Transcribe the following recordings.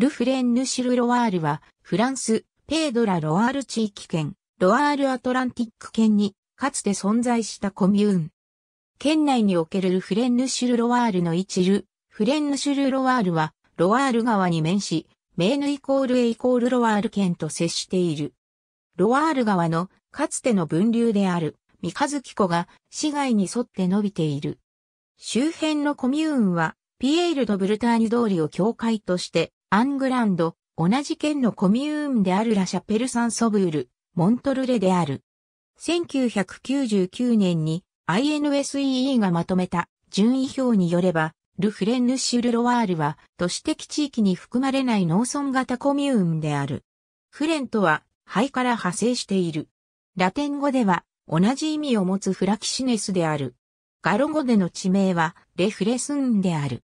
ルフレンヌ・シル・ロワールは、フランス、ペードラ・ロワール地域圏、ロワール・アトランティック圏に、かつて存在したコミューン。県内におけるルフレンヌ・シル・ロワールの一ル、フレンヌ・シル・ロワールは、ロワール川に面し、メーヌイコールエイコールロワール県と接している。ロワール川の、かつての分流である、三日月湖が、市街に沿って伸びている。周辺のコミューンは、ピエール・ド・ブルターニュ通りを境界として、アングランド、同じ県のコミューンであるラシャペルサンソブール、モントルレである。1999年に INSEE がまとめた順位表によれば、ルフレンヌシュルロワールは都市的地域に含まれない農村型コミューンである。フレンとは、肺から派生している。ラテン語では同じ意味を持つフラキシネスである。ガロ語での地名はレフレスンである。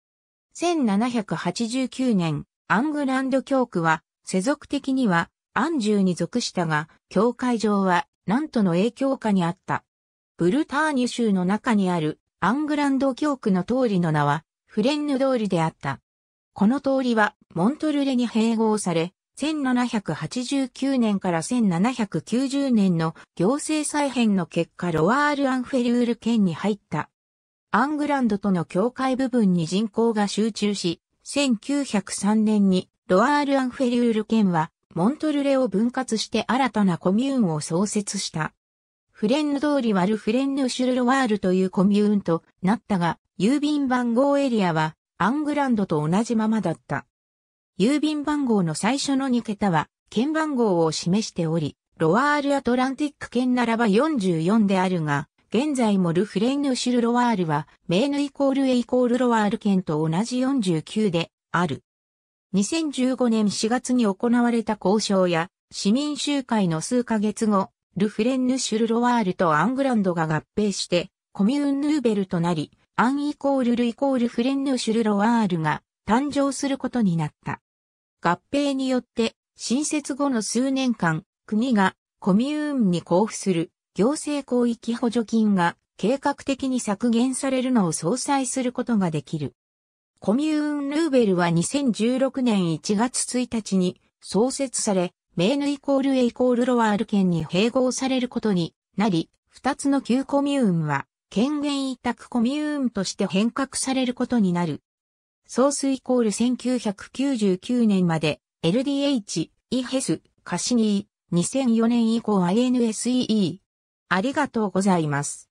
1789年、アングランド教区は、世俗的には、アンジューに属したが、教会上は、なんとの影響下にあった。ブルターニュ州の中にある、アングランド教区の通りの名は、フレンヌ通りであった。この通りは、モントルレに併合され、1789年から1790年の行政再編の結果ロワール・アンフェルール県に入った。アングランドとの境界部分に人口が集中し、1903年にロアール・アンフェリュール県はモントルレを分割して新たなコミューンを創設した。フレンヌ通りはル・フレンヌ・シュル・ロワールというコミューンとなったが、郵便番号エリアはアングランドと同じままだった。郵便番号の最初の2桁は県番号を示しており、ロワール・アトランティック県ならば44であるが、現在もルフレンヌシュルロワールは、メーヌイコールエイコールロワール県と同じ49である。2015年4月に行われた交渉や、市民集会の数ヶ月後、ルフレンヌシュルロワールとアングランドが合併して、コミューンヌーベルとなり、アンイコールルイコールフレンヌシュルロワールが誕生することになった。合併によって、新設後の数年間、国がコミューンに交付する行政広域補助金が計画的に削減されるのを相殺することができる。コミューン・ルーベルは2016年1月1日に創設され、メーヌイコールエイコールロワール県に併合されることになり、二つの旧コミューンは、権限委託コミューンとして変革されることになる。ソースイコール1999年まで LDH、イヘス、カシニー、2004年以降 INSEE、ありがとうございます。